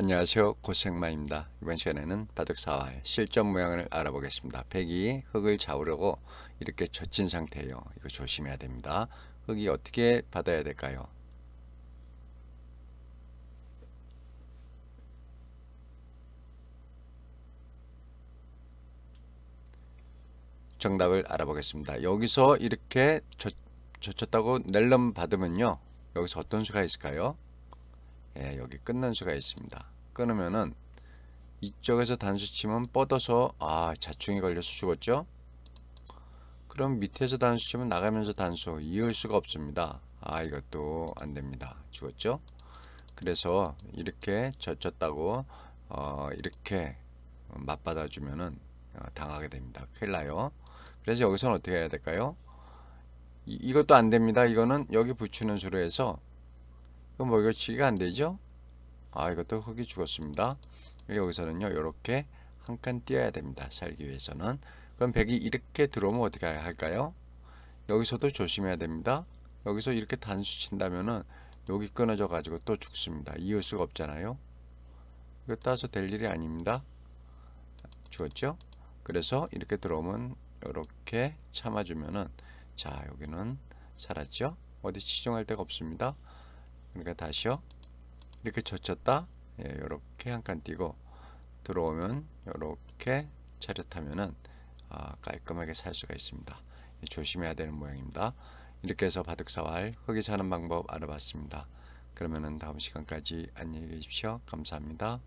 안녕하세요 고생마입니다 이번 시간에는 바둑사활 실전 모양을 알아보겠습니다 백이 흙을 잡으려고 이렇게 젖힌 상태예요 이거 조심해야 됩니다 흙이 어떻게 받아야 될까요 정답을 알아보겠습니다 여기서 이렇게 젖, 젖혔다고 낼름 받으면요 여기서 어떤 수가 있을까요 예, 여기 끝난 수가 있습니다. 끊으면은 이쪽에서 단수치면 뻗어서 아 자충이 걸려서 죽었죠? 그럼 밑에서 단수치면 나가면서 단수 이을 수가 없습니다. 아 이것도 안됩니다. 죽었죠? 그래서 이렇게 젖혔다고 어, 이렇게 맞받아 주면은 어, 당하게 됩니다. 큰일 나요. 그래서 여기서는 어떻게 해야 될까요? 이, 것도 안됩니다. 이거는 여기 붙이는 수로 해서 그럼 먹여치기가 뭐 안 되죠? 아 이것도 흙이 죽었습니다. 여기서는요 이렇게 한 칸 띄어야 됩니다. 살기 위해서는 그럼 백이 이렇게 들어오면 어떻게 할까요? 여기서도 조심해야 됩니다. 여기서 이렇게 단수 친다면은 여기 끊어져 가지고 또 죽습니다. 이을 수가 없잖아요. 이거 따서 될 일이 아닙니다. 죽었죠? 그래서 이렇게 들어오면 이렇게 참아주면은 자 여기는 살았죠? 어디 치중할 데가 없습니다. 그러니까 다시요. 이렇게 젖혔다. 이렇게한칸 예, 띄고 들어오면 이렇게 차렷하면은 아, 깔끔하게 살 수가 있습니다. 예, 조심해야 되는 모양입니다. 이렇게 해서 바둑사활 흙이 사는 방법 알아봤습니다. 그러면은 다음 시간까지 안녕히 계십시오. 감사합니다.